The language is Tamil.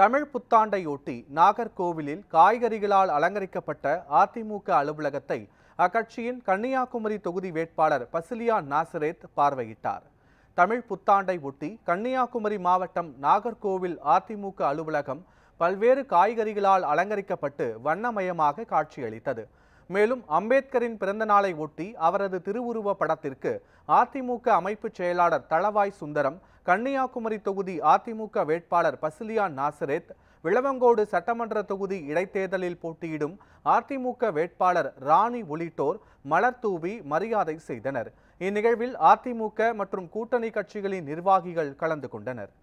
தமிழ் புத்தாண்டையொட்டி நாகர்கோவிலில் காய்கறிகளால் அலங்கரிக்கப்பட்ட அதிமுக அலுவலகத்தை அக்கட்சியின் கன்னியாகுமரி தொகுதி வேட்பாளர் பசிலியா நாசரேத் பார்வையிட்டார் தமிழ் புத்தாண்டை ஒட்டி கன்னியாகுமரி மாவட்டம் நாகர்கோவில் அதிமுக அலுவலகம் பல்வேறு காய்கறிகளால் அலங்கரிக்கப்பட்டு வண்ணமயமாக காட்சியளித்தது மேலும் அம்பேத்கரின் பிறந்த நாளை ஒட்டி அவரது திருவுருவ படத்திற்கு அதிமுக அமைப்பு செயலாளர் தளவாய் சுந்தரம் கன்னியாகுமரி தொகுதி அதிமுக வேட்பாளர் பசிலியான் நாசரேத் விளவங்கோடு சட்டமன்ற தொகுதி இடைத்தேர்தலில் போட்டியிடும் அதிமுக வேட்பாளர் ராணி உள்ளிட்டோர் மலர் தூவி மரியாதை செய்தனர் இந்நிகழ்வில் அதிமுக மற்றும் கூட்டணி கட்சிகளின் நிர்வாகிகள் கலந்து கொண்டனர்